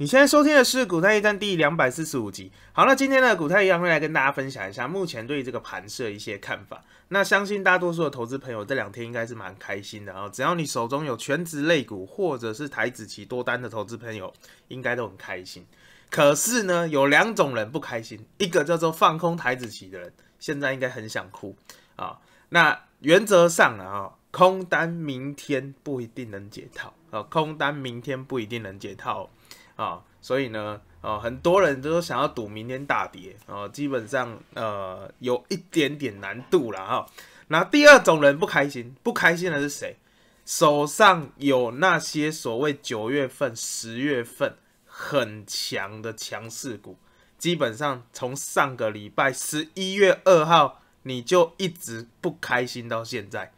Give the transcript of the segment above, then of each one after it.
你现在收听的是《股太一谈》第两百四十五集。好那今天的股太一会来跟大家分享一下目前对这个盘势一些看法。那相信大多数的投资朋友这两天应该是蛮开心的啊。只要你手中有全职类股或者是台子期多单的投资朋友，应该都很开心。可是呢，有两种人不开心，一个叫做放空台子期的人，现在应该很想哭啊。那原则上啊，空单明天不一定能解套啊，空单明天不一定能解套。啊，所以呢，啊，很多人都想要赌明天大跌，啊，基本上呃有一点点难度了哈。那第二种人不开心，不开心的是谁？手上有那些所谓九月份、十月份很强的强势股，基本上从上个礼拜十一月二号你就一直不开心到现在。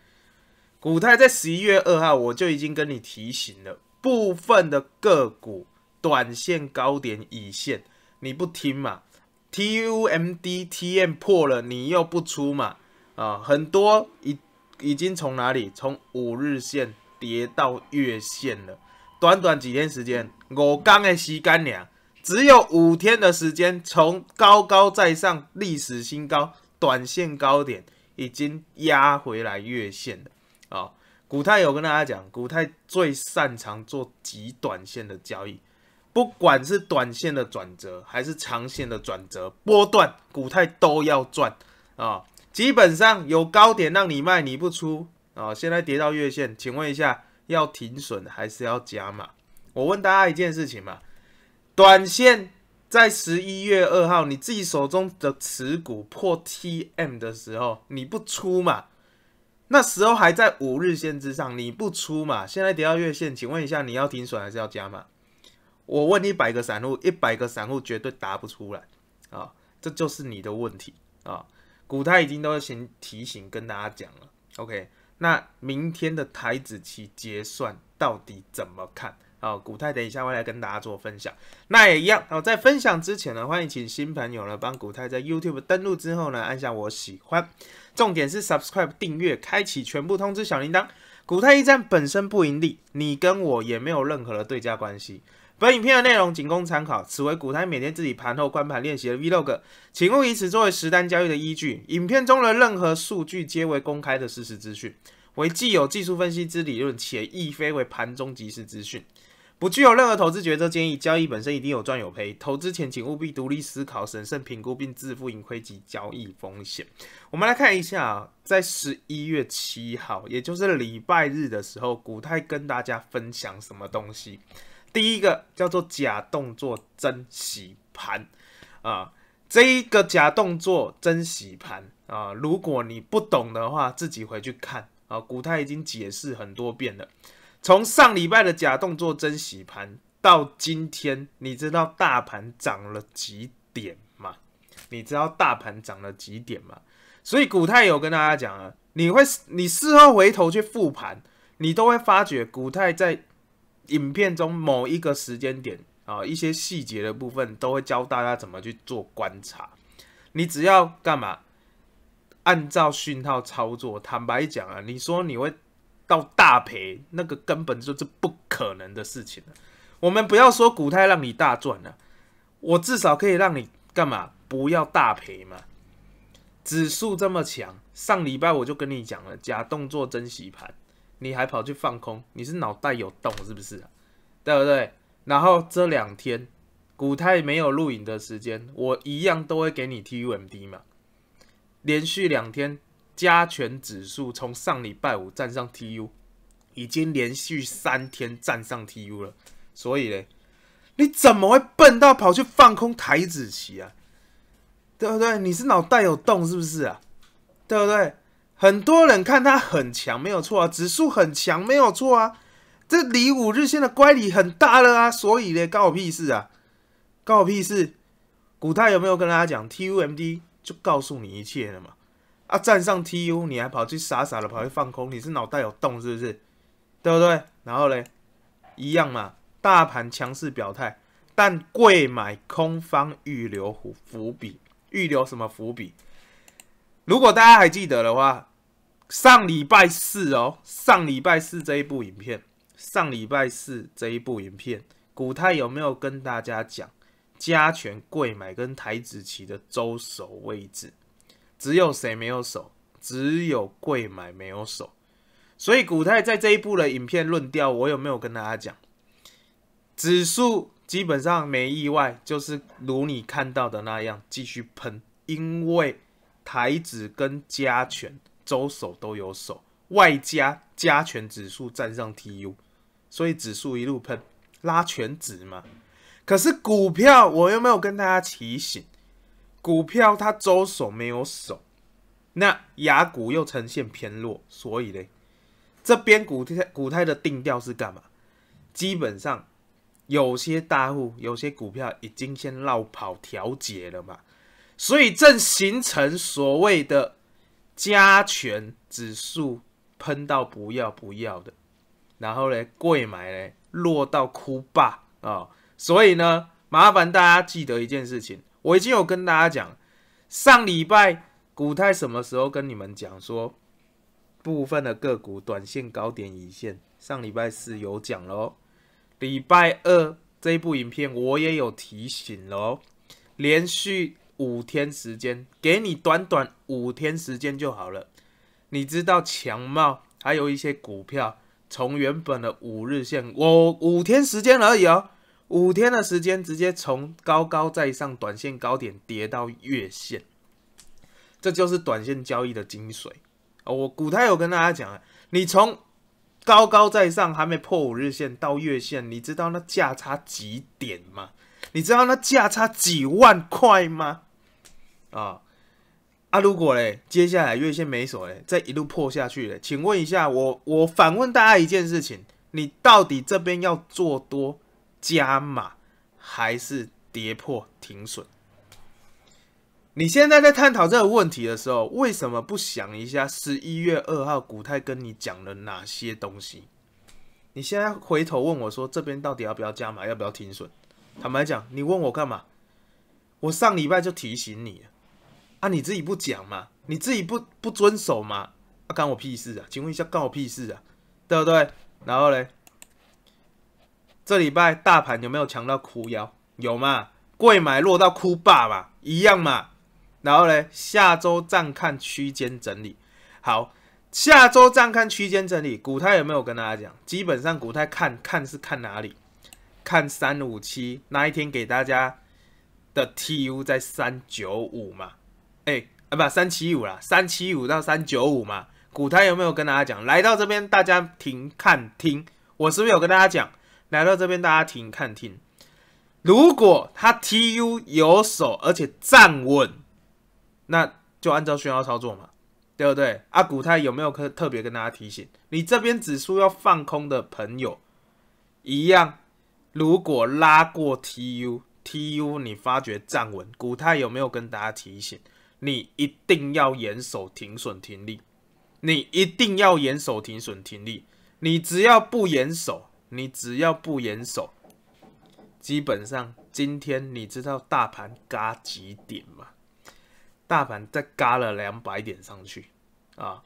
股泰在十一月二号我就已经跟你提醒了部分的个股。短线高点、已现，你不听嘛？TUMD TM 破了，你又不出嘛？啊，很多已已经从哪里？从五日线跌到月线了。短短几天时间，我刚的吸干量，只有五天的时间，从高高在上历史新高、短线高点，已经压回来月线了。啊，古泰有跟大家讲，古泰最擅长做极短线的交易。不管是短线的转折还是长线的转折，波段股态都要转啊！基本上有高点让你卖你不出啊！现在跌到月线，请问一下，要停损还是要加码？我问大家一件事情嘛：短线在十一月二号你自己手中的持股破 T M 的时候，你不出嘛？那时候还在五日线之上，你不出嘛？现在跌到月线，请问一下，你要停损还是要加码？我问一百个散户，一百个散户绝对答不出来啊！这就是你的问题啊！古泰已经都先提醒跟大家讲了，OK？那明天的台子期结算到底怎么看啊？古泰等一下会来跟大家做分享。那也一样哦，在分享之前呢，欢迎请新朋友呢帮古泰在 YouTube 登录之后呢，按下我喜欢，重点是 Subscribe 订阅，开启全部通知小铃铛。古泰驿站本身不盈利，你跟我也没有任何的对价关系。本影片的内容仅供参考，此为股太每天自己盘后观盘练习的 Vlog，请勿以此作为实单交易的依据。影片中的任何数据皆为公开的事实资讯，为既有技术分析之理论，且亦非为盘中即时资讯，不具有任何投资决策建议。交易本身一定有赚有赔，投资前请务必独立思考、审慎评估并自负盈亏及交易风险。我们来看一下，在十一月七号，也就是礼拜日的时候，股太跟大家分享什么东西。第一个叫做假动作真洗盘，啊，这一个假动作真洗盘啊，如果你不懂的话，自己回去看啊。古泰已经解释很多遍了，从上礼拜的假动作真洗盘到今天，你知道大盘涨了几点吗？你知道大盘涨了几点吗？所以古泰有跟大家讲啊，你会你事后回头去复盘，你都会发觉古泰在。影片中某一个时间点啊，一些细节的部分都会教大家怎么去做观察。你只要干嘛？按照讯号操作。坦白讲啊，你说你会到大赔，那个根本就是不可能的事情我们不要说股太让你大赚了，我至少可以让你干嘛？不要大赔嘛。指数这么强，上礼拜我就跟你讲了，假动作真洗盘。你还跑去放空？你是脑袋有洞是不是？对不对？然后这两天古太没有录影的时间，我一样都会给你 T U M D 嘛。连续两天加权指数从上礼拜五站上 T U，已经连续三天站上 T U 了。所以嘞，你怎么会笨到跑去放空台子棋啊？对不对？你是脑袋有洞是不是啊？对不对？很多人看它很强，没有错啊，指数很强，没有错啊，这离五日线的乖离很大了啊，所以呢，关我屁事啊，关我屁事，股太有没有跟大家讲 T U M D 就告诉你一切了嘛？啊，站上 T U 你还跑去傻傻的跑去放空，你是脑袋有洞是不是？对不对？然后呢，一样嘛，大盘强势表态，但贵买空方预留伏伏笔，预留什么伏笔？如果大家还记得的话。上礼拜四哦，上礼拜四这一部影片，上礼拜四这一部影片，古泰有没有跟大家讲加权贵买跟台子期的周手位置？只有谁没有手？只有贵买没有手。所以古泰在这一部的影片论调，我有没有跟大家讲？指数基本上没意外，就是如你看到的那样继续喷，因为台子跟加权。周手都有手，外加加权指数站上 TU，所以指数一路喷拉全指嘛。可是股票我又没有跟大家提醒，股票它周手没有手，那雅股又呈现偏弱，所以呢，这边股太股太的定调是干嘛？基本上有些大户有些股票已经先绕跑调节了嘛，所以正形成所谓的。加权指数喷到不要不要的，然后呢，贵买呢落到哭霸啊！所以呢，麻烦大家记得一件事情，我已经有跟大家讲，上礼拜股泰什么时候跟你们讲说，部分的个股短线高点已现，上礼拜四有讲喽，礼拜二这一部影片我也有提醒喽，连续。五天时间，给你短短五天时间就好了。你知道强茂还有一些股票，从原本的五日线，我五天时间而已哦，五天的时间直接从高高在上短线高点跌到月线，这就是短线交易的精髓。我股台有跟大家讲，你从高高在上还没破五日线到月线，你知道那价差几点吗？你知道那价差几万块吗？啊啊！如果嘞，接下来月线没锁嘞，再一路破下去嘞，请问一下我，我反问大家一件事情：你到底这边要做多加码，还是跌破停损？你现在在探讨这个问题的时候，为什么不想一下十一月二号古泰跟你讲了哪些东西？你现在回头问我，说这边到底要不要加码，要不要停损？坦白讲，你问我干嘛？我上礼拜就提醒你了。啊，你自己不讲嘛？你自己不不遵守嘛？啊，干我屁事啊？请问一下，干我屁事啊？对不对？然后嘞，这礼拜大盘有没有强到哭腰？有嘛？贵买落到哭霸嘛，一样嘛？然后嘞，下周暂看区间整理。好，下周暂看区间整理。股泰有没有跟大家讲？基本上股泰看看是看哪里？看三五七那一天给大家的 TU 在三九五嘛？哎，啊不，三七五啦，三七五到三九五嘛。古泰有没有跟大家讲，来到这边大家停看听，我是不是有跟大家讲，来到这边大家停看听？如果他 TU 有手而且站稳，那就按照炫耀操作嘛，对不对？啊，古泰有没有特特别跟大家提醒，你这边指数要放空的朋友，一样，如果拉过 TU，TU 你发觉站稳，古泰有没有跟大家提醒？你一定要严守停损停利，你一定要严守停损停利，你只要不严守，你只要不严守，基本上今天你知道大盘嘎几点吗？大盘再嘎了两百点上去啊！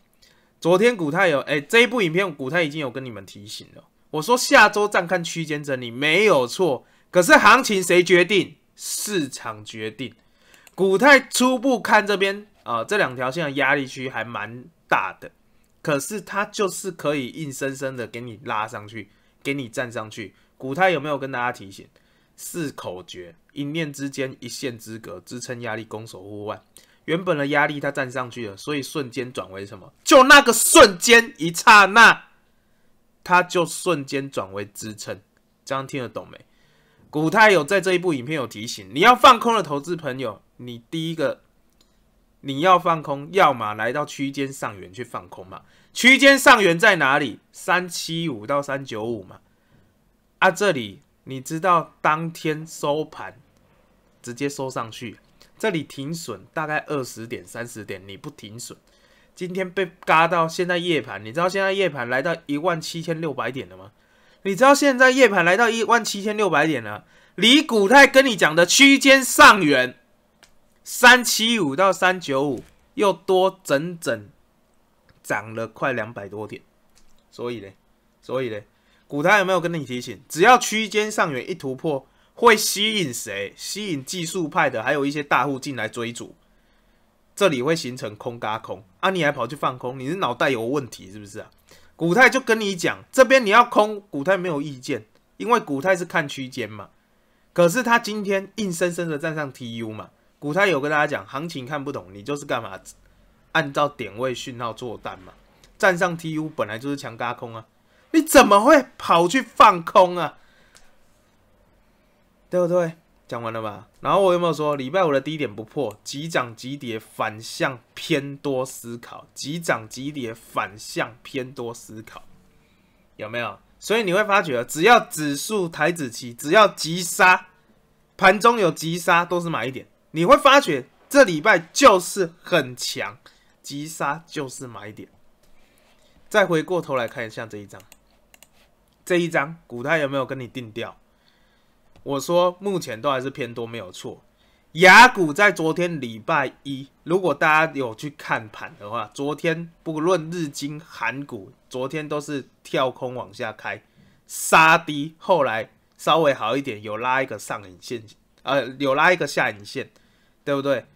昨天股泰有哎，这一部影片股泰已经有跟你们提醒了，我说下周暂看区间整理没有错，可是行情谁决定？市场决定。古泰初步看这边啊，这两条线的压力区还蛮大的，可是它就是可以硬生生的给你拉上去，给你站上去。古泰有没有跟大家提醒？四口诀，一念之间，一线之隔，支撑压力，攻守互换。原本的压力它站上去了，所以瞬间转为什么？就那个瞬间一刹那，它就瞬间转为支撑。这样听得懂没？股太有在这一部影片有提醒你要放空的投资朋友，你第一个你要放空，要么来到区间上缘去放空嘛。区间上缘在哪里？三七五到三九五嘛。啊，这里你知道当天收盘直接收上去，这里停损大概二十点三十点，你不停损，今天被嘎到现在夜盘，你知道现在夜盘来到一万七千六百点了吗？你知道现在夜盘来到一万七千六百点了，离股太跟你讲的区间上缘三七五到三九五又多整整涨了快两百多点，所以呢，所以呢，股太有没有跟你提醒？只要区间上缘一突破，会吸引谁？吸引技术派的，还有一些大户进来追逐，这里会形成空加空，啊，你还跑去放空，你是脑袋有问题是不是啊？古泰就跟你讲，这边你要空，古泰没有意见，因为古泰是看区间嘛。可是他今天硬生生的站上 TU 嘛，古泰有跟大家讲，行情看不懂，你就是干嘛？按照点位讯号做单嘛。站上 TU 本来就是强加空啊，你怎么会跑去放空啊？对不对？讲完了吧？然后我有没有说礼拜五的低点不破，急涨急跌反向偏多思考，急涨急跌反向偏多思考，有没有？所以你会发觉，只要指数抬指期，只要急杀，盘中有急杀都是买点。你会发觉这礼拜就是很强，急杀就是买点。再回过头来看一下这一张，这一张股态有没有跟你定调？我说目前都还是偏多，没有错。雅股在昨天礼拜一，如果大家有去看盘的话，昨天不论日经、韩股，昨天都是跳空往下开杀低，后来稍微好一点，有拉一个上影线，呃，有拉一个下影线，对不对？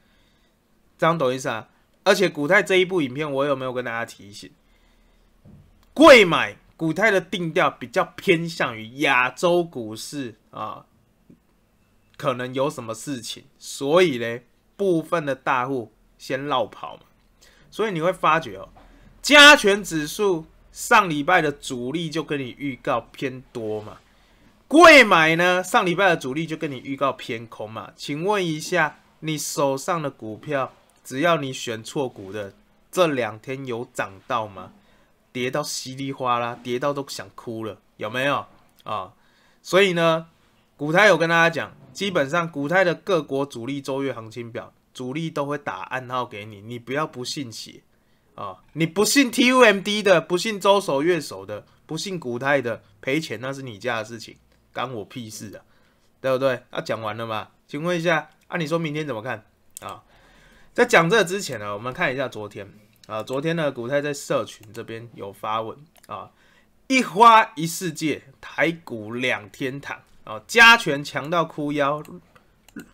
这样懂意思啊？而且股泰这一部影片，我有没有跟大家提醒？贵买股泰的定调比较偏向于亚洲股市啊。可能有什么事情，所以呢，部分的大户先落跑嘛。所以你会发觉哦，加权指数上礼拜的主力就跟你预告偏多嘛。贵买呢，上礼拜的主力就跟你预告偏空嘛。请问一下，你手上的股票，只要你选错股的，这两天有涨到吗？跌到稀里哗啦，跌到都想哭了，有没有啊？所以呢，股台有跟大家讲。基本上，股太的各国主力周月行情表，主力都会打暗号给你，你不要不信邪啊！你不信 TUMD 的，不信周手月手的，不信股太的，赔钱那是你家的事情，关我屁事啊，对不对？啊，讲完了吗？请问一下，按你说明天怎么看啊？在讲这之前呢，我们看一下昨天啊，昨天呢，股太在社群这边有发文啊，“一花一世界，台股两天堂。”哦，加权强到哭腰，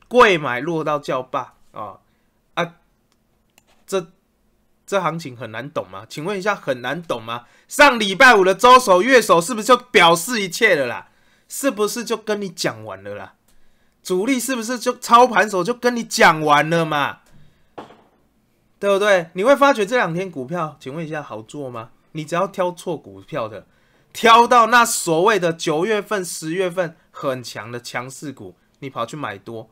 贵买弱到叫霸啊啊！这这行情很难懂吗？请问一下，很难懂吗？上礼拜五的周手月手是不是就表示一切了啦？是不是就跟你讲完了啦？主力是不是就操盘手就跟你讲完了嘛？对不对？你会发觉这两天股票，请问一下，好做吗？你只要挑错股票的，挑到那所谓的九月份、十月份。很强的强势股，你跑去买多，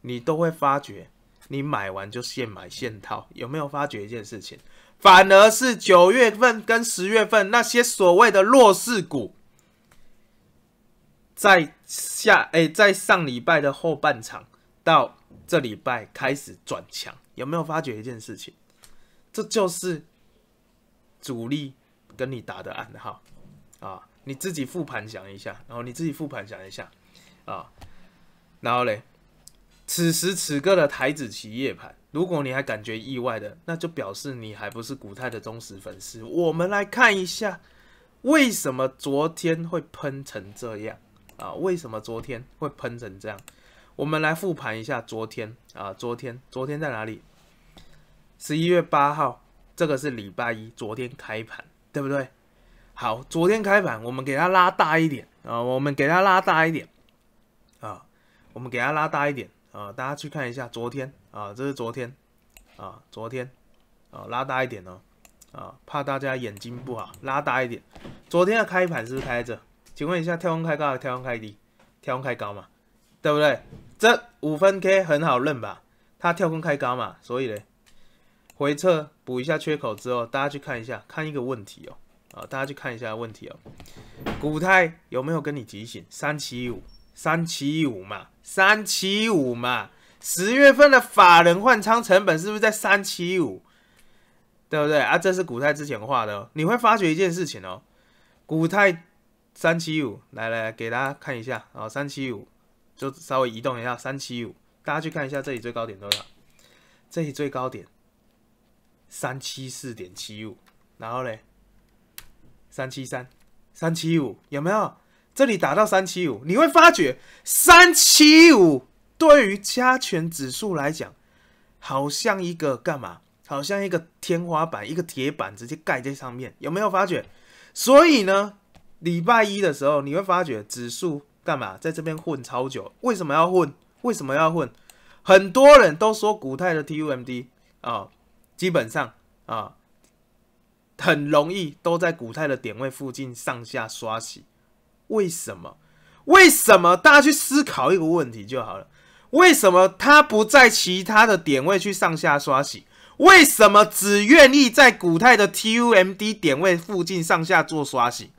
你都会发觉，你买完就现买现套。有没有发觉一件事情？反而是九月份跟十月份那些所谓的弱势股，在下诶，在上礼拜的后半场到这礼拜开始转强，有没有发觉一件事情？这就是主力跟你打的暗号啊。你自己复盘想一下，然后你自己复盘想一下，啊，然后嘞，此时此刻的台子企业盘，如果你还感觉意外的，那就表示你还不是古太的忠实粉丝。我们来看一下，为什么昨天会喷成这样啊？为什么昨天会喷成这样？我们来复盘一下昨天啊，昨天昨天在哪里？十一月八号，这个是礼拜一，昨天开盘，对不对？好，昨天开盘，我们给它拉大一点啊，我们给它拉大一点啊，我们给它拉大一点啊，大家去看一下昨天啊，这是昨天啊，昨天啊，拉大一点哦啊，怕大家眼睛不好，拉大一点。昨天的开盘是不是开这？请问一下，跳空开高还是跳空开低？跳空开高嘛，对不对？这五分 K 很好认吧？它跳空开高嘛，所以嘞，回撤补一下缺口之后，大家去看一下，看一个问题哦。好，大家去看一下问题哦。股泰有没有跟你提醒？三七五，三七五嘛，三七五嘛。十月份的法人换仓成本是不是在三七五？对不对啊？这是股泰之前画的。哦，你会发觉一件事情哦，股泰三七五，来来，给大家看一下哦，三七五就稍微移动一下，三七五。大家去看一下这里最高点多少？这里最高点三七四点七五，然后嘞？三七三，三七五有没有？这里打到三七五，你会发觉三七五对于加权指数来讲，好像一个干嘛？好像一个天花板，一个铁板直接盖在上面，有没有发觉？所以呢，礼拜一的时候，你会发觉指数干嘛？在这边混超久，为什么要混？为什么要混？很多人都说古泰的 TUMD 啊，基本上啊。很容易都在股泰的点位附近上下刷洗，为什么？为什么？大家去思考一个问题就好了，为什么他不在其他的点位去上下刷洗？为什么只愿意在股泰的 T U M D 点位附近上下做刷洗？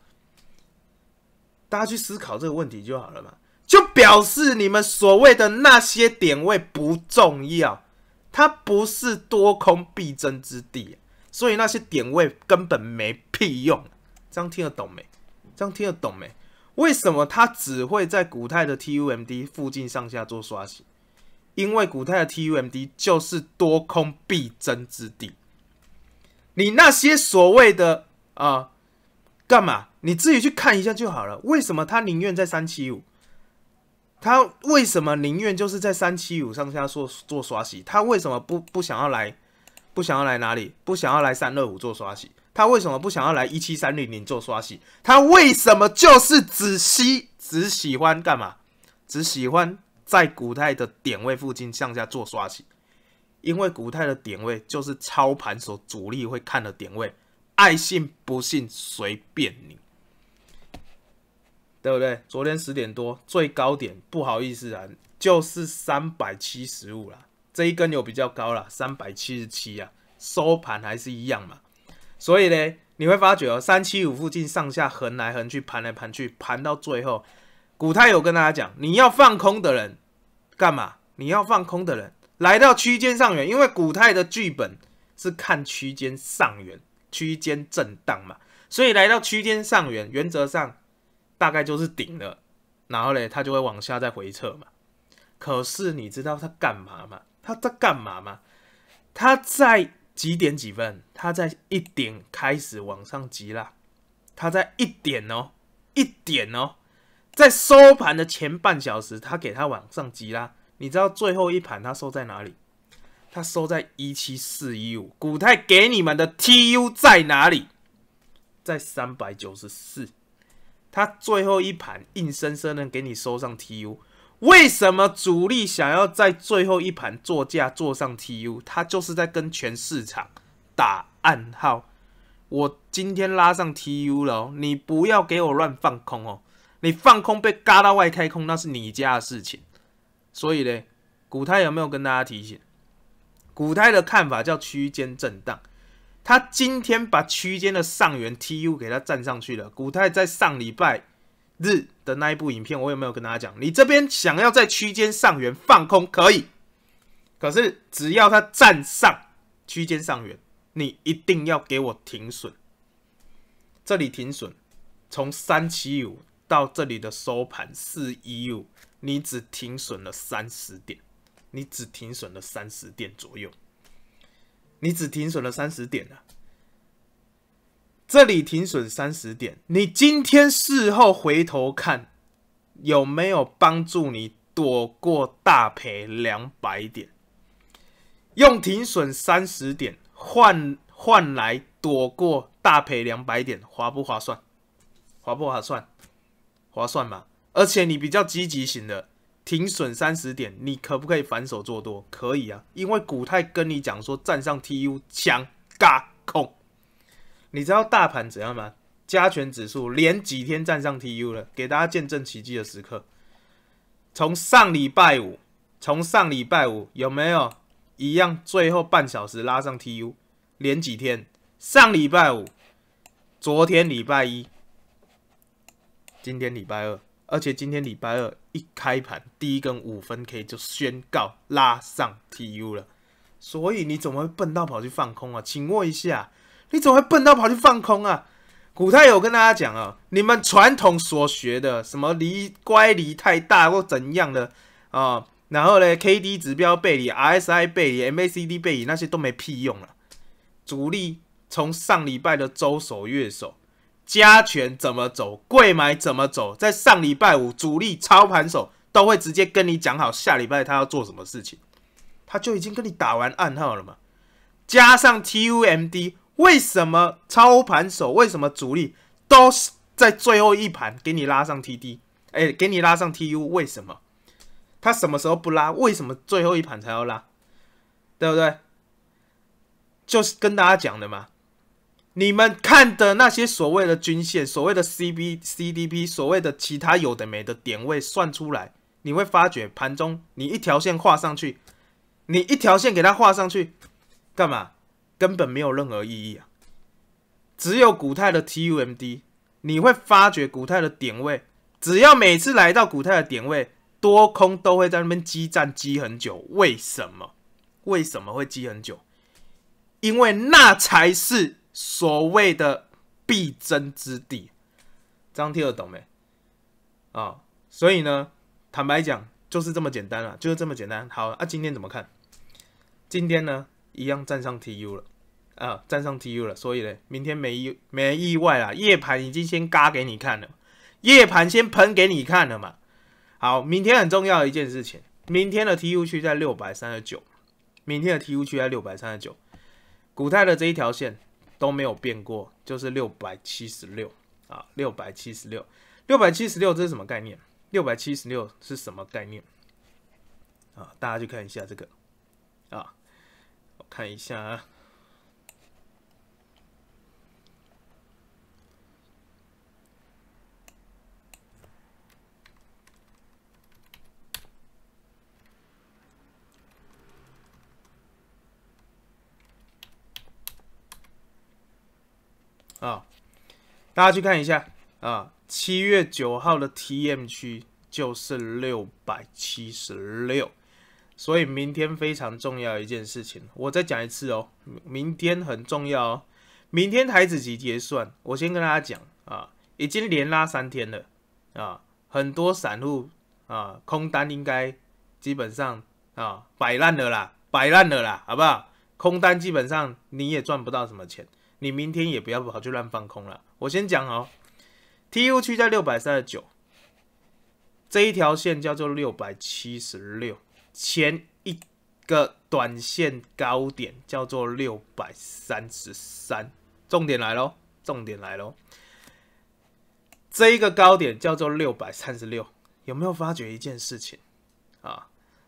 大家去思考这个问题就好了嘛，就表示你们所谓的那些点位不重要，它不是多空必争之地。所以那些点位根本没屁用，这样听得懂没？这样听得懂没？为什么它只会在古泰的 T U M D 附近上下做刷洗？因为古泰的 T U M D 就是多空必争之地。你那些所谓的啊，干嘛？你自己去看一下就好了。为什么他宁愿在三七五？他为什么宁愿就是在三七五上下做做刷洗？他为什么不不想要来？不想要来哪里？不想要来三二五做刷洗。他为什么不想要来一七三零零做刷洗？他为什么就是只吸？只喜欢干嘛？只喜欢在股太的点位附近向下做刷洗。因为股太的点位就是操盘手主力会看的点位，爱信不信随便你，对不对？昨天十点多最高点，不好意思啊，就是三百七十五了。这一根又比较高了，三百七十七啊，收盘还是一样嘛。所以呢，你会发觉哦，三七五附近上下横来横去，盘来盘去，盘到最后，古泰有跟大家讲，你要放空的人干嘛？你要放空的人来到区间上缘，因为古泰的剧本是看区间上缘，区间震荡嘛，所以来到区间上缘，原则上大概就是顶了，然后嘞，它就会往下再回撤嘛。可是你知道它干嘛吗？他在干嘛吗？他在几点几分？他在一点开始往上急啦。他在一点哦，一点哦，在收盘的前半小时，他给他往上急啦。你知道最后一盘他收在哪里？他收在一七四一五。股太给你们的 TU 在哪里？在三百九十四。他最后一盘硬生生的给你收上 TU。为什么主力想要在最后一盘做价坐上 TU？他就是在跟全市场打暗号。我今天拉上 TU 了哦，你不要给我乱放空哦。你放空被嘎到外开空，那是你家的事情。所以呢，股太有没有跟大家提醒？股太的看法叫区间震荡。他今天把区间的上缘 TU 给他站上去了。股太在上礼拜日。的那一部影片，我有没有跟大家讲？你这边想要在区间上缘放空可以，可是只要它站上区间上缘，你一定要给我停损。这里停损，从三七五到这里的收盘四一五，你只停损了三十点，你只停损了三十点左右，你只停损了三十点啊。这里停损三十点，你今天事后回头看，有没有帮助你躲过大赔两百点？用停损三十点换换来躲过大赔两百点，划不划算？划不划算？划算吗？而且你比较积极型的，停损三十点，你可不可以反手做多？可以啊，因为古泰跟你讲说站上 TU 强嘎控。你知道大盘怎样吗？加权指数连几天站上 TU 了，给大家见证奇迹的时刻。从上礼拜五，从上礼拜五有没有一样？最后半小时拉上 TU，连几天？上礼拜五、昨天礼拜一、今天礼拜二，而且今天礼拜二一开盘第一根五分 K 就宣告拉上 TU 了。所以你怎么会笨到跑去放空啊？请问一下。你怎么会笨到跑去放空啊？古太有跟大家讲啊，你们传统所学的什么离乖离太大或怎样的啊，然后呢，K D 指标背离、R S I 背离、M A C D 背离那些都没屁用了。主力从上礼拜的周手、月手加权怎么走，贵买怎么走，在上礼拜五主力操盘手都会直接跟你讲好下礼拜他要做什么事情，他就已经跟你打完暗号了嘛。加上 T U M D。为什么操盘手为什么主力都是在最后一盘给你拉上 t d 哎，给你拉上 TU？为什么？他什么时候不拉？为什么最后一盘才要拉？对不对？就是跟大家讲的嘛。你们看的那些所谓的均线，所谓的 CB、CDP，所谓的其他有的没的点位算出来，你会发觉盘中你一条线画上去，你一条线给它画上去，干嘛？根本没有任何意义啊！只有股泰的 TUMD，你会发觉股泰的点位，只要每次来到股泰的点位，多空都会在那边激战激很久。为什么？为什么会激很久？因为那才是所谓的必争之地。张听懂没？啊！所以呢，坦白讲，就是这么简单了，就是这么简单。好，啊，今天怎么看？今天呢？一样站上 T U 了，啊，站上 T U 了，所以呢，明天没没意外啊。夜盘已经先嘎给你看了，夜盘先喷给你看了嘛。好，明天很重要一件事情，明天的 T U 区在六百三十九，明天的 T U 区在六百三十九。股泰的这一条线都没有变过，就是六百七十六啊，六百七十六，六百七十六这是什么概念？六百七十六是什么概念？啊，大家去看一下这个啊。看一下啊，啊，大家去看一下啊，七月九号的 TM 区就是六百七十六。所以明天非常重要一件事情，我再讲一次哦，明天很重要哦，明天台子级结算，我先跟大家讲啊，已经连拉三天了啊，很多散户啊空单应该基本上啊摆烂了啦，摆烂了啦，好不好？空单基本上你也赚不到什么钱，你明天也不要跑去乱放空了，我先讲哦，T U 区在六百三十九，这一条线叫做六百七十六。前一个短线高点叫做六百三十三，重点来喽！重点来喽！这一个高点叫做六百三十六，有没有发觉一件事情啊？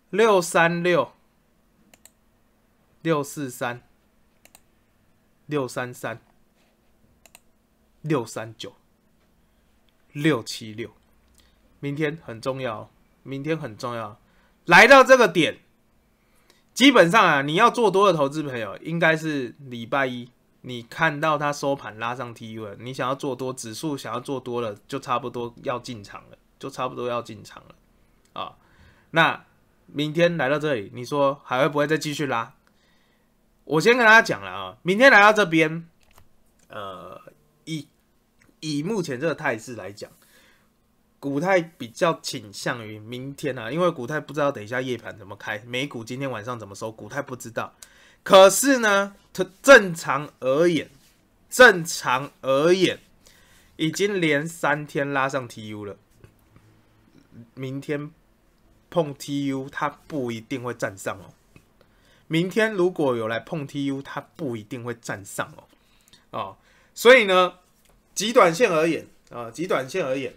六三六、六四三、六三三、六三九、六七六，明天很重要，明天很重要。来到这个点，基本上啊，你要做多的投资朋友，应该是礼拜一，你看到它收盘拉上 T 了，你想要做多指数，想要做多了，就差不多要进场了，就差不多要进场了啊。那明天来到这里，你说还会不会再继续拉？我先跟大家讲了啊，明天来到这边，呃，以以目前这个态势来讲。股太比较倾向于明天啊，因为股太不知道等一下夜盘怎么开，美股今天晚上怎么收，股太不知道。可是呢，它正常而言，正常而言已经连三天拉上 TU 了。明天碰 TU 它不一定会站上哦。明天如果有来碰 TU 它不一定会站上哦。哦，所以呢，极短线而言，啊，极短线而言。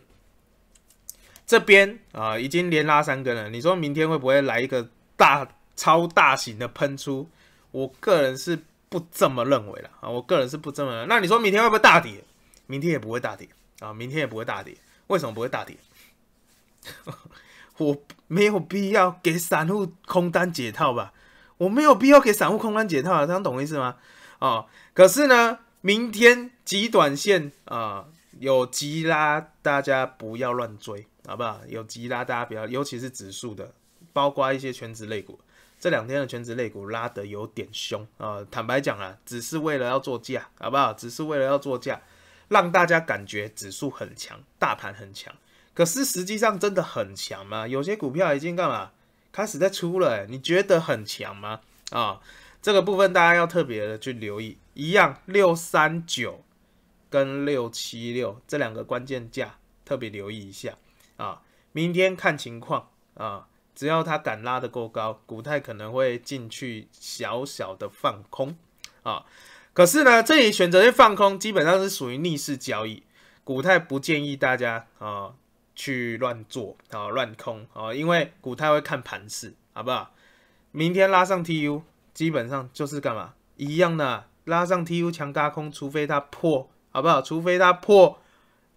这边啊，已经连拉三根了。你说明天会不会来一个大超大型的喷出？我个人是不这么认为了啊。我个人是不这么。那你说明天会不会大跌？明天也不会大跌啊。明天也不会大跌。为什么不会大跌？我没有必要给散户空单解套吧？我没有必要给散户空单解套啊。这样懂我意思吗？哦。可是呢，明天极短线啊，有急拉，大家不要乱追。好不好？有急拉，大家比较，尤其是指数的，包括一些全职类股，这两天的全职类股拉得有点凶啊。坦白讲啊，只是为了要做价，好不好？只是为了要做价，让大家感觉指数很强，大盘很强。可是实际上真的很强吗？有些股票已经干嘛？开始在出了，你觉得很强吗？啊，这个部分大家要特别的去留意。一样，六三九跟六七六这两个关键价，特别留意一下。啊，明天看情况啊，只要它敢拉得够高，股太可能会进去小小的放空啊。可是呢，这里选择性放空，基本上是属于逆势交易，股太不建议大家啊去乱做啊，乱空啊，因为股太会看盘势，好不好？明天拉上 TU，基本上就是干嘛一样的，拉上 TU 强加空，除非它破，好不好？除非它破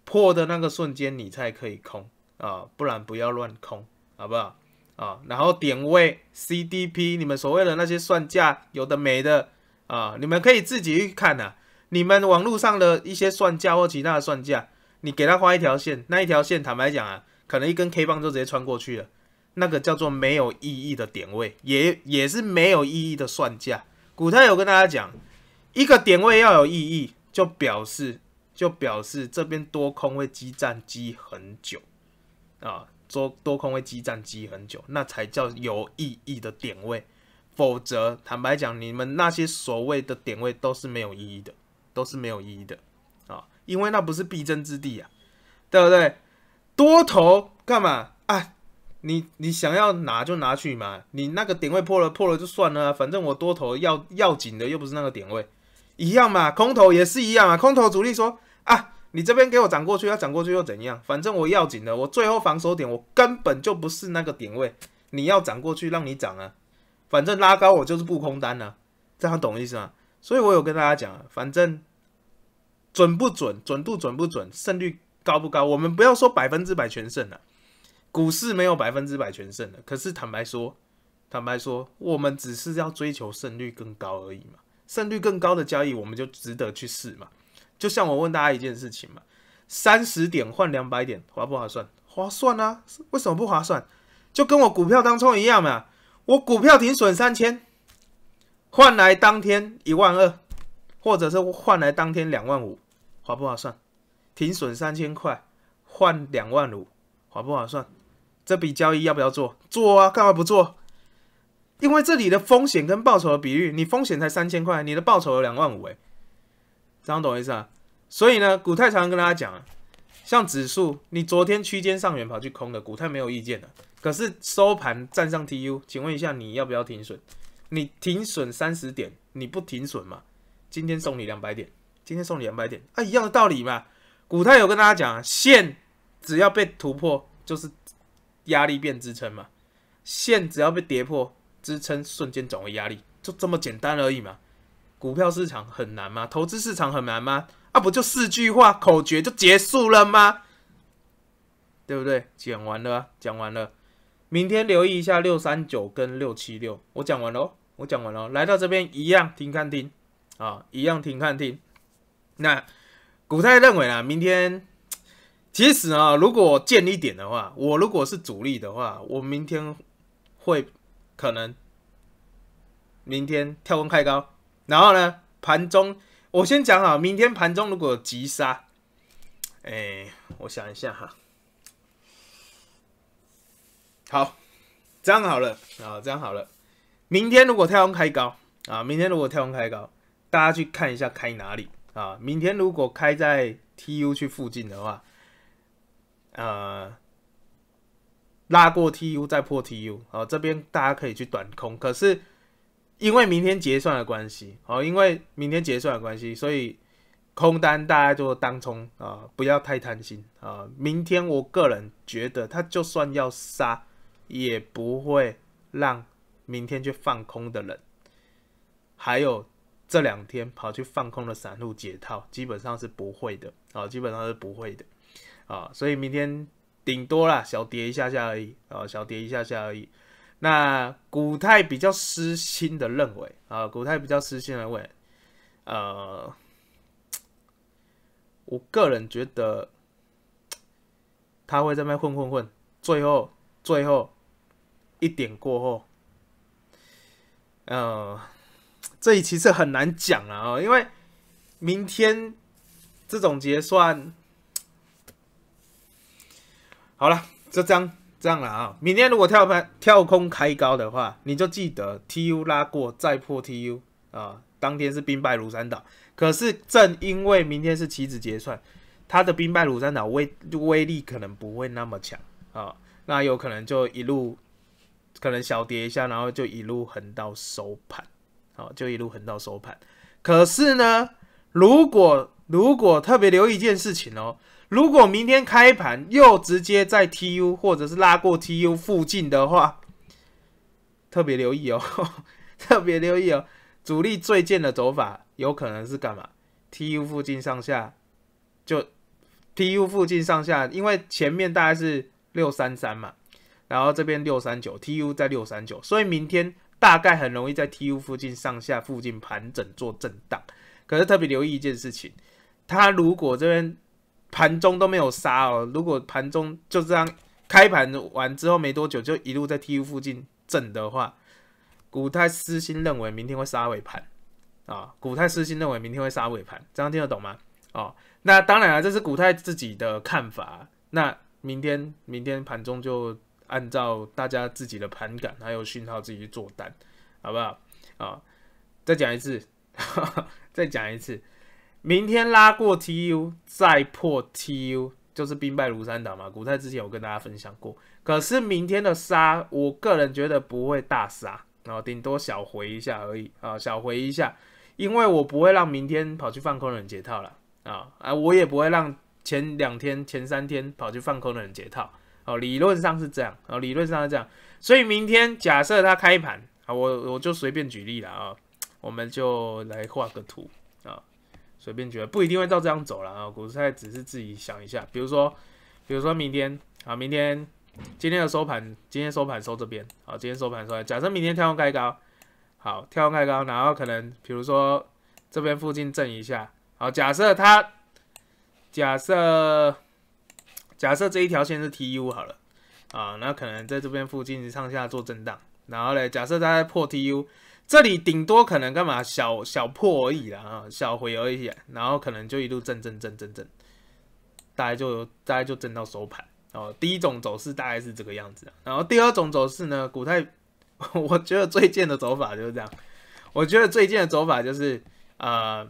破的那个瞬间，你才可以空。啊，不然不要乱空，好不好？啊，然后点位、C D P，你们所谓的那些算价，有的没的啊，你们可以自己去看啊。你们网络上的一些算价或其他的算价，你给他画一条线，那一条线坦白讲啊，可能一根 K 棒就直接穿过去了，那个叫做没有意义的点位，也也是没有意义的算价。古泰有跟大家讲，一个点位要有意义，就表示就表示这边多空会激战激很久。啊，多多空位激战激很久，那才叫有意义的点位，否则坦白讲，你们那些所谓的点位都是没有意义的，都是没有意义的啊，因为那不是必争之地啊，对不对？多头干嘛啊？你你想要拿就拿去嘛，你那个点位破了破了就算了，反正我多头要要紧的又不是那个点位，一样嘛，空头也是一样啊，空头主力说啊。你这边给我涨过去，要涨过去又怎样？反正我要紧的，我最后防守点我根本就不是那个点位。你要涨过去，让你涨啊！反正拉高我就是不空单了，这样懂意思吗？所以我有跟大家讲，反正准不准、准度准不准、胜率高不高，我们不要说百分之百全胜了，股市没有百分之百全胜的。可是坦白说，坦白说，我们只是要追求胜率更高而已嘛。胜率更高的交易，我们就值得去试嘛。就像我问大家一件事情嘛，三十点换两百点划不划算？划算啊！为什么不划算？就跟我股票当中一样嘛。我股票停损三千，换来当天一万二，或者是换来当天两万五，划不划算？停损三千块换两万五，划不划算？这笔交易要不要做？做啊！干嘛不做？因为这里的风险跟报酬的比率，你风险才三千块，你的报酬有两万五，哎。这样懂我意思啊？所以呢，股太常常跟大家讲，像指数，你昨天区间上缘跑去空的，股太没有意见的。可是收盘站上 TU，请问一下，你要不要停损？你停损三十点，你不停损嘛？今天送你两百点，今天送你两百点，啊，一样的道理嘛。股太有跟大家讲啊，线只要被突破，就是压力变支撑嘛；线只要被跌破，支撑瞬间转为压力，就这么简单而已嘛。股票市场很难吗？投资市场很难吗？啊，不就四句话口诀就结束了吗？对不对？讲完了，讲完了。明天留意一下六三九跟六七六。我讲完了，我讲完了。来到这边一样听看听啊，一样听看听。那股太认为啦，明天其实啊，如果建一点的话，我如果是主力的话，我明天会可能明天跳空开高。然后呢？盘中我先讲好，明天盘中如果急杀，哎，我想一下哈。好，这样好了啊，这样好了。明天如果跳空开高啊，明天如果跳空开高，大家去看一下开哪里啊。明天如果开在 T U 去附近的话，呃，拉过 T U 再破 T U 啊，这边大家可以去短空，可是。因为明天结算的关系，哦，因为明天结算的关系，所以空单大家就当冲啊，不要太贪心啊。明天我个人觉得，他就算要杀，也不会让明天去放空的人，还有这两天跑去放空的散户解套，基本上是不会的，啊，基本上是不会的，啊，所以明天顶多啦，小跌一下下而已，啊，小跌一下下而已。那古泰比较私心的认为啊，古泰比较私心的问，呃，我个人觉得他会在那混混混，最后最后一点过后，呃，这里其实很难讲了啊，因为明天这种结算，好了，就这样。这样了啊，明天如果跳盘跳空开高的话，你就记得 T U 拉过再破 T U 啊，当天是兵败如山倒。可是正因为明天是棋子结算，它的兵败如山倒威威力可能不会那么强啊，那有可能就一路可能小跌一下，然后就一路横到收盘，好，就一路横到收盘。可是呢，如果如果特别留意一件事情哦。如果明天开盘又直接在 T U 或者是拉过 T U 附近的话，特别留意哦，特别留意哦，主力最贱的走法有可能是干嘛？T U 附近上下，就 T U 附近上下，因为前面大概是六三三嘛，然后这边六三九，T U 在六三九，所以明天大概很容易在 T U 附近上下附近盘整做震荡。可是特别留意一件事情，它如果这边。盘中都没有杀哦，如果盘中就这样开盘完之后没多久就一路在 T U 附近震的话，股太私心认为明天会杀尾盘啊，股太私心认为明天会杀尾盘，这样听得懂吗？哦，那当然了，这是股太自己的看法，那明天明天盘中就按照大家自己的盘感还有讯号自己去做单，好不好？啊，再讲一次，再讲一次。明天拉过 T U 再破 T U，就是兵败如山倒嘛。股太之前有跟大家分享过，可是明天的杀，我个人觉得不会大杀，然后顶多小回一下而已啊，小回一下，因为我不会让明天跑去放空的人解套了啊啊，我也不会让前两天、前三天跑去放空的人解套。哦，理论上是这样，哦，理论上是这样，所以明天假设它开盘啊，我我就随便举例了啊，我们就来画个图。随便觉得不一定会到这样走了啊！股市也只是自己想一下，比如说，比如说明天啊，明天今天的收盘，今天收盘收这边，啊，今天收盘收。假设明天跳空开高，好，跳空开高，然后可能比如说这边附近震一下，好，假设它假设假设这一条线是 TU 好了，啊，那可能在这边附近上下做震荡，然后嘞，假设它破 TU。这里顶多可能干嘛？小小破而已啦，啊，小回而已。然后可能就一路震震震震震，大概就大概就震到收盘哦。第一种走势大概是这个样子。然后第二种走势呢，股泰，我觉得最近的走法就是这样。我觉得最近的走法就是啊，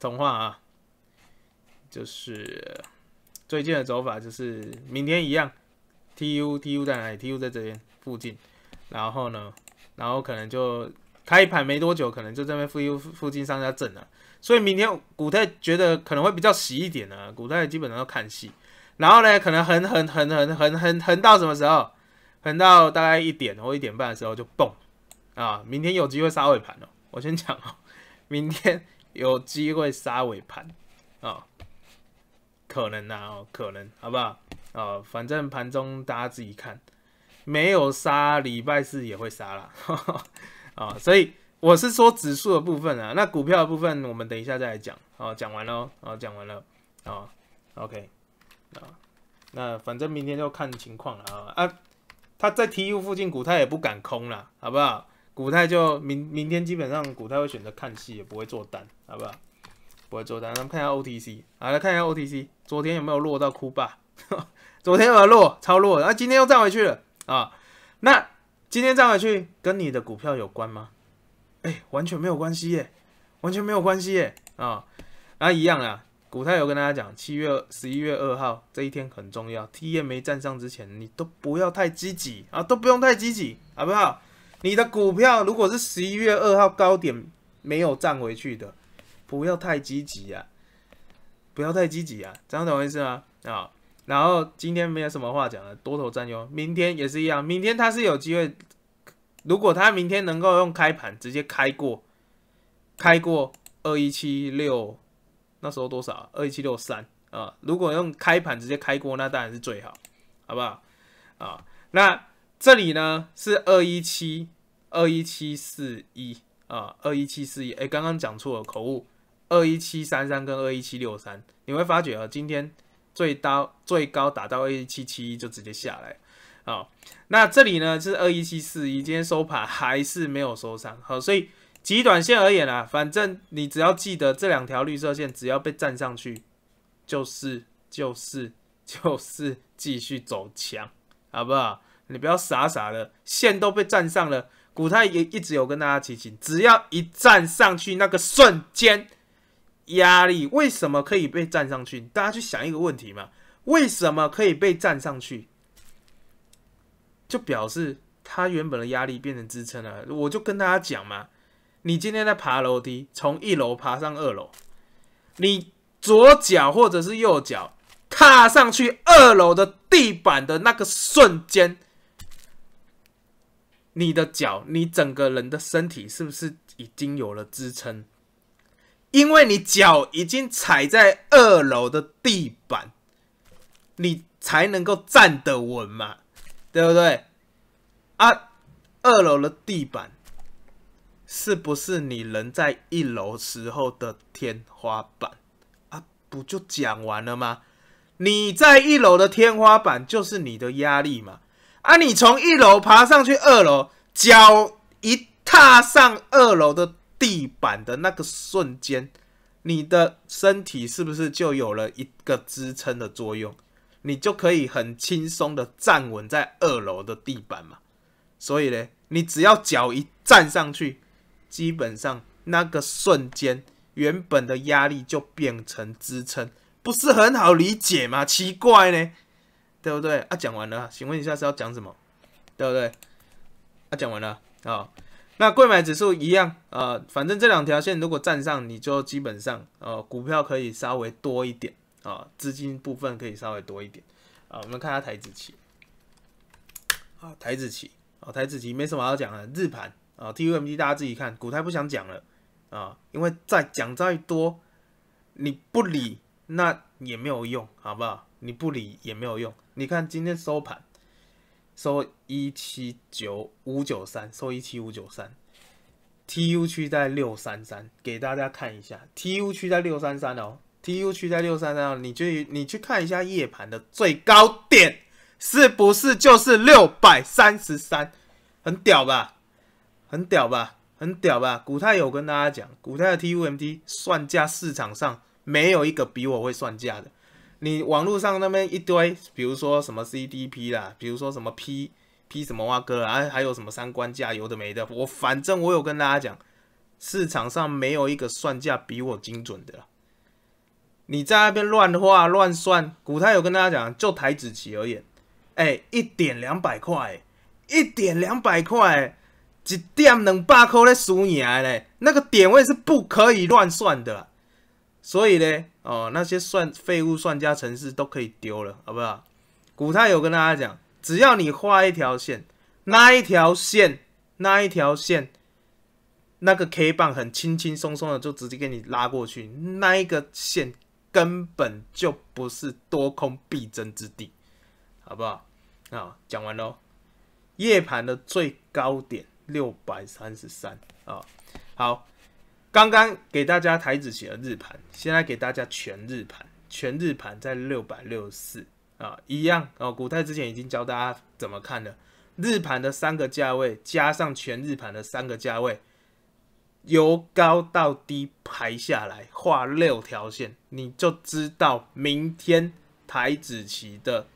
童话啊，就是最近的走法就是明天一样，T U T U 在哪里？T U 在这边附近。然后呢，然后可能就。开一盘没多久，可能就在那附附近商家震了，所以明天股太觉得可能会比较喜一点呢。股太基本上要看戏，然后呢，可能横横横横横横横到什么时候？横到大概一点或一点半的时候就蹦，啊，明天有机会杀尾盘了，我先讲哦，明天有机会杀尾盘，哦，可能啊，哦，可能，好不好？哦，反正盘中大家自己看，没有杀，礼拜四也会杀了。啊，所以我是说指数的部分啊，那股票的部分我们等一下再来讲。啊，讲完了，啊，讲完了，啊，OK，啊，那反正明天就看情况了啊。啊，他在 TU 附近，股太也不敢空了，好不好？股太就明明天基本上股太会选择看戏，也不会做单，好不好？不会做单，咱们看一下 OTC，好来看一下 OTC，昨天有没有落到哭吧？昨天有没有落，超落，啊，今天又站回去了啊，那。今天站回去跟你的股票有关吗？哎，完全没有关系耶，完全没有关系耶啊，那一样啊。股太有跟大家讲，七月十一月二号这一天很重要，T M 没站上之前，你都不要太积极啊，都不用太积极好不好？你的股票如果是十一月二号高点没有站回去的，不要太积极啊，不要太积极啊，这样懂么意思吗？啊？然后今天没有什么话讲了，多头占优，明天也是一样。明天它是有机会，如果它明天能够用开盘直接开过，开过二一七六，那时候多少？二一七六三啊！如果用开盘直接开过，那当然是最好，好不好？啊，那这里呢是二一七二一七四一啊，二一七四一，哎，刚刚讲错了，口误，二一七三三跟二一七六三，你会发觉啊，今天。最高最高打到二一七七一就直接下来，好，那这里呢是二一七四一，今天收盘还是没有收上，好，所以极短线而言啊，反正你只要记得这两条绿色线，只要被站上去，就是就是就是继续走强，好不好？你不要傻傻的，线都被站上了，股太也一直有跟大家提醒，只要一站上去那个瞬间。压力为什么可以被站上去？大家去想一个问题嘛，为什么可以被站上去？就表示他原本的压力变成支撑了。我就跟大家讲嘛，你今天在爬楼梯，从一楼爬上二楼，你左脚或者是右脚踏上去二楼的地板的那个瞬间，你的脚，你整个人的身体是不是已经有了支撑？因为你脚已经踩在二楼的地板，你才能够站得稳嘛，对不对？啊，二楼的地板是不是你人在一楼时候的天花板？啊，不就讲完了吗？你在一楼的天花板就是你的压力嘛。啊，你从一楼爬上去二楼，脚一踏上二楼的。地板的那个瞬间，你的身体是不是就有了一个支撑的作用？你就可以很轻松的站稳在二楼的地板嘛。所以呢，你只要脚一站上去，基本上那个瞬间原本的压力就变成支撑，不是很好理解吗？奇怪呢，对不对？啊，讲完了，请问一下是要讲什么？对不对？啊，讲完了啊。那购买指数一样，呃，反正这两条线如果站上，你就基本上，呃，股票可以稍微多一点，啊，资金部分可以稍微多一点，啊，我们看下台子期，啊，台子期，啊，台子期没什么要讲的，日盘，啊，T U M D 大家自己看，股台不想讲了，啊，因为再讲再多，你不理那也没有用，好不好？你不理也没有用，你看今天收盘。收一七九五九三，收一七五九三，T U 区在六三三，给大家看一下，T U 区在六三三哦，T U 区在六三三，你去你去看一下夜盘的最高点，是不是就是六百三十三？很屌吧？很屌吧？很屌吧？古泰有跟大家讲，古泰的 T U M T 算价市场上没有一个比我会算价的。你网络上那边一堆，比如说什么 C D P 啦，比如说什么 P P 什么哇哥，啊，还有什么三观价有的没的？我反正我有跟大家讲，市场上没有一个算价比我精准的。你在那边乱画乱算，古太有跟大家讲，就台子棋而言，哎，一点两百块，一点两百块，一点两百块咧输赢咧，那个点位是不可以乱算的。所以呢，哦，那些算废物、算家、城市都可以丢了，好不好？古太有跟大家讲，只要你画一条线，那一条线，那一条线，那个 K 棒很轻轻松松的就直接给你拉过去，那一个线根本就不是多空必争之地，好不好？啊，讲完喽。夜盘的最高点六百三十三啊，好。刚刚给大家台子写的日盘，现在给大家全日盘。全日盘在六百六十四啊，一样哦。古泰之前已经教大家怎么看了，日盘的三个价位加上全日盘的三个价位，由高到低排下来画六条线，你就知道明天台子棋的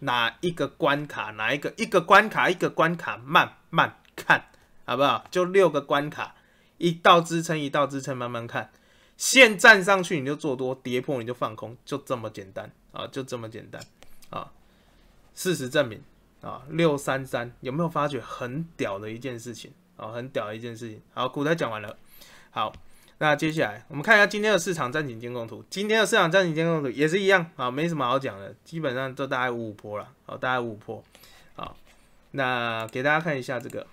哪一个关卡，哪一个一个关卡一个关卡慢慢看，好不好？就六个关卡。一道支撑，一道支撑，慢慢看，线站上去你就做多，跌破你就放空，就这么简单啊，就这么简单啊。事实证明啊，六三三有没有发觉很屌的一件事情啊？很屌的一件事情。好，股台讲完了，好，那接下来我们看一下今天的市场战警监控图，今天的市场战警监控图也是一样啊，没什么好讲的，基本上都大概五五坡了，好，大概五五坡。好，那给大家看一下这个，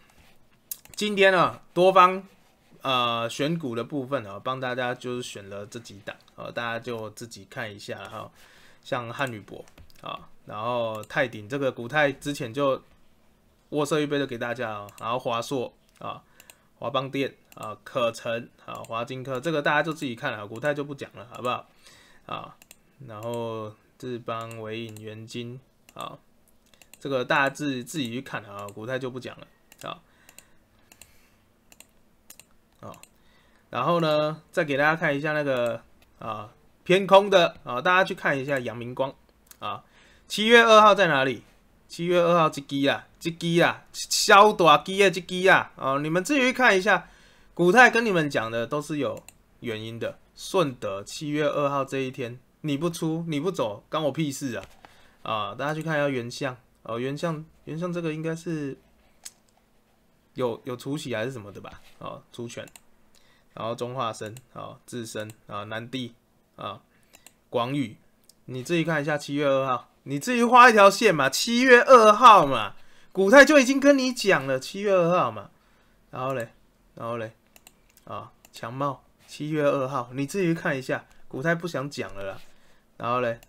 今天呢多方。呃，选股的部分啊，帮大家就是选了这几档啊，大家就自己看一下哈，像汉语博啊，然后泰鼎这个古泰之前就握色一杯的给大家啊，然后华硕啊，华邦电啊，可成啊，华金科这个大家就自己看了，古泰就不讲了，好不好？啊，然后志邦、维影、元金啊，这个大家自自己去看啊，古泰就不讲了啊。啊，然后呢，再给大家看一下那个啊偏空的啊，大家去看一下阳明光啊，七月二号在哪里？七月二号这基啊，这基啊，小短基啊，这基啊，啊，你们自己去看一下。古太跟你们讲的都是有原因的。顺德七月二号这一天，你不出你不走，关我屁事啊！啊，大家去看一下原相哦，原相原相这个应该是。有有出息还是什么的吧？啊，出拳，然后中化生啊，智深啊，南帝啊，广宇，你自己看一下七月二号，你自己画一条线嘛，七月二号嘛，古泰就已经跟你讲了七月二号嘛。然后嘞，然后嘞，啊，强茂七月二号，你自己看一下，古泰不想讲了啦。然后嘞，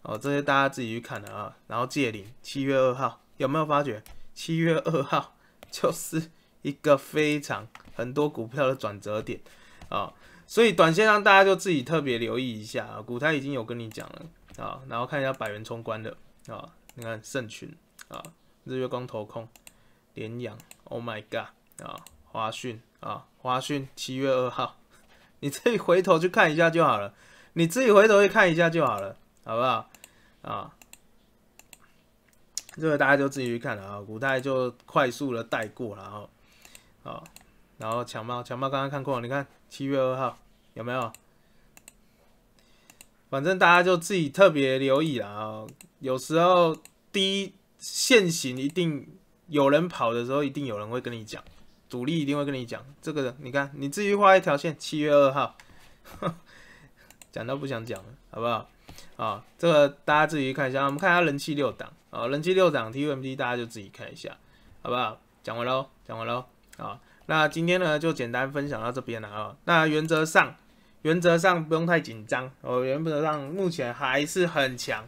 哦，这些大家自己去看的啊。然后借灵七月二号有没有发觉七月二号？就是一个非常很多股票的转折点啊，所以短线上大家就自己特别留意一下啊，股台已经有跟你讲了啊，然后看一下百元冲关的啊，你看盛群啊，日月光投控联阳 o h my God 啊，华讯啊，华讯七月二号，你自己回头去看一下就好了，你自己回头去看一下就好了，好不好啊？这个大家就自己去看了啊，古代就快速的带过了哦。好，然后强猫强猫刚刚看过，你看七月二号有没有？反正大家就自己特别留意了啊。有时候第一线型一定有人跑的时候，一定有人会跟你讲，主力一定会跟你讲这个。你看你自己画一条线，七月二号，讲到不想讲了，好不好？啊，这个大家自己看一下，我们看下人气六档。好，人气六涨，TUMD 大家就自己看一下，好不好？讲完喽，讲完喽。啊，那今天呢就简单分享到这边了。那原则上，原则上不用太紧张。我原则上目前还是很强，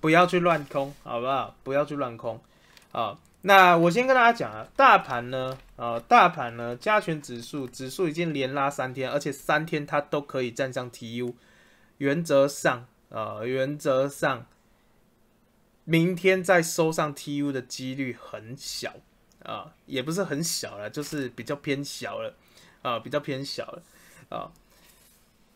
不要去乱空，好不好？不要去乱空。啊，那我先跟大家讲啊，大盘呢，啊，大盘呢，加权指数，指数已经连拉三天，而且三天它都可以站上 TU。原则上，啊，原则上。明天再收上 T U 的几率很小啊，也不是很小了，就是比较偏小了啊，比较偏小了啊。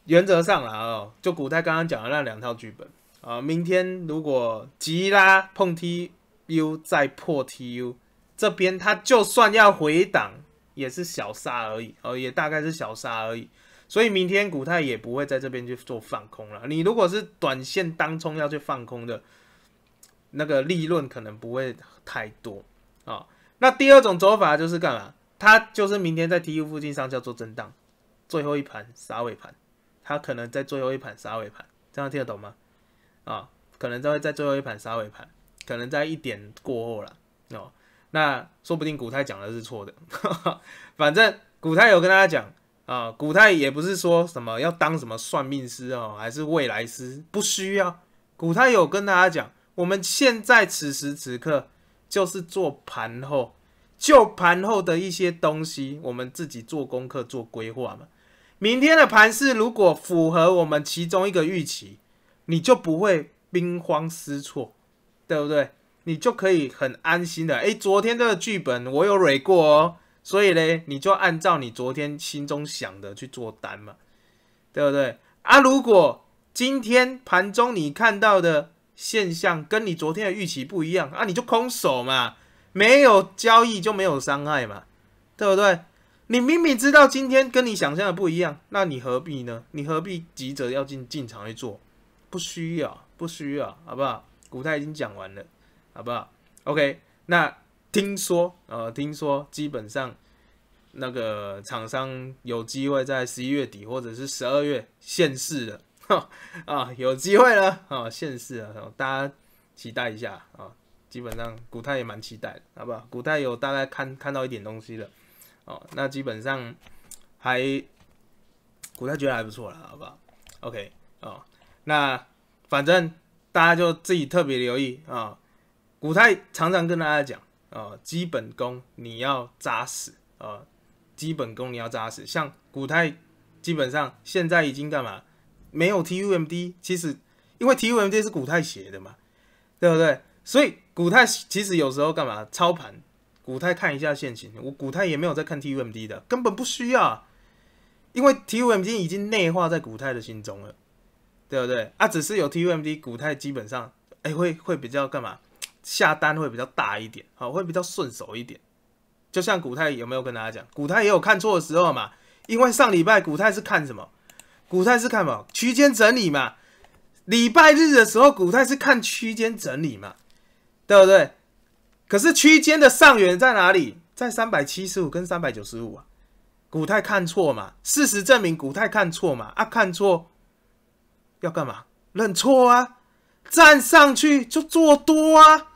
原则上来哦，就古泰刚刚讲的那两套剧本啊，明天如果吉拉碰 T U 再破 T U，这边他就算要回档也是小杀而已，哦，也大概是小杀而已。所以明天古泰也不会在这边去做放空了。你如果是短线当冲要去放空的。那个利润可能不会太多啊。那第二种走法就是干嘛？他就是明天在 T U 附近上，叫做震荡，最后一盘杀尾盘，他可能在最后一盘杀尾盘，这样听得懂吗？啊，可能他会在最后一盘杀尾盘，可能在一点过后了哦。那说不定古太讲的是错的，反正古太有跟大家讲啊，古太也不是说什么要当什么算命师哦，还是未来师，不需要。古太有跟大家讲。我们现在此时此刻就是做盘后，就盘后的一些东西，我们自己做功课、做规划嘛。明天的盘势如果符合我们其中一个预期，你就不会兵慌失措，对不对？你就可以很安心的，哎，昨天这个剧本我有蕊过哦，所以嘞，你就按照你昨天心中想的去做单嘛，对不对？啊，如果今天盘中你看到的。现象跟你昨天的预期不一样啊，你就空手嘛，没有交易就没有伤害嘛，对不对？你明明知道今天跟你想象的不一样，那你何必呢？你何必急着要进进场去做？不需要，不需要，好不好？古代已经讲完了，好不好？OK，那听说呃，听说基本上那个厂商有机会在十一月底或者是十二月现世了。啊，有机会了啊！现世啊，大家期待一下啊！基本上古泰也蛮期待的，好不好？古泰有大概看看到一点东西了哦。那基本上还古泰觉得还不错了，好不好？OK，哦，那反正大家就自己特别留意啊。古泰常常跟大家讲啊，基本功你要扎实啊，基本功你要扎实。像古泰基本上现在已经干嘛？没有 T U M D，其实因为 T U M D 是股太写的嘛，对不对？所以股太其实有时候干嘛操盘？股太看一下现行，我股太也没有在看 T U M D 的，根本不需要，因为 T U M D 已经内化在股太的心中了，对不对？啊，只是有 T U M D，股太基本上哎会会比较干嘛下单会比较大一点，好，会比较顺手一点。就像古太有没有跟大家讲，古太也有看错的时候嘛，因为上礼拜古太是看什么？古太是看什么区间整理嘛？礼拜日的时候，古太是看区间整理嘛？对不对？可是区间的上缘在哪里？在三百七十五跟三百九十五啊。古太看错嘛？事实证明古太看错嘛？啊，看错要干嘛？认错啊？站上去就做多啊？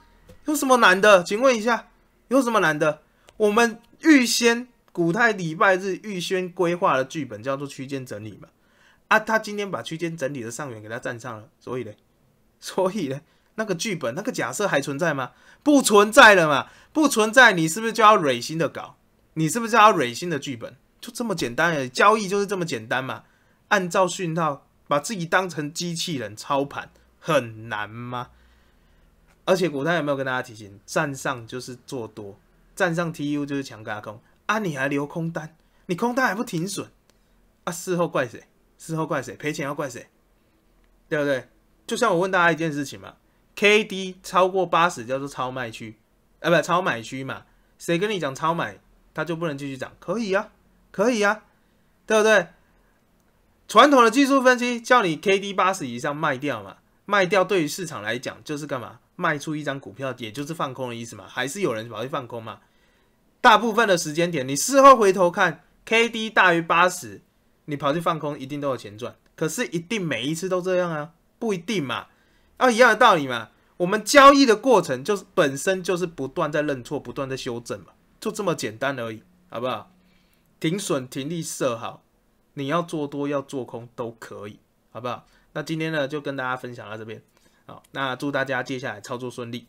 有什么难的？请问一下，有什么难的？我们预先古太礼拜日预先规划的剧本叫做区间整理嘛？啊，他今天把区间整理的上缘给他站上了，所以呢，所以呢，那个剧本那个假设还存在吗？不存在了嘛，不存在，你是不是就要蕊新的搞？你是不是就要蕊新的剧本？就这么简单，交易就是这么简单嘛。按照讯号把自己当成机器人操盘很难吗？而且古代有没有跟大家提醒，站上就是做多，站上 TU 就是强加空啊？你还留空单，你空单还不停损啊？事后怪谁？事后怪谁？赔钱要怪谁？对不对？就像我问大家一件事情嘛，KD 超过八十叫做超卖区，啊，不超买区嘛？谁跟你讲超买，他就不能继续涨？可以啊，可以啊，对不对？传统的技术分析叫你 KD 八十以上卖掉嘛？卖掉对于市场来讲就是干嘛？卖出一张股票也就是放空的意思嘛？还是有人跑去放空嘛？大部分的时间点你事后回头看，KD 大于八十。你跑去放空，一定都有钱赚。可是，一定每一次都这样啊？不一定嘛。啊，一样的道理嘛。我们交易的过程就是本身就是不断在认错，不断在修正嘛，就这么简单而已，好不好？停损停利设好，你要做多要做空都可以，好不好？那今天呢，就跟大家分享到这边。好，那祝大家接下来操作顺利。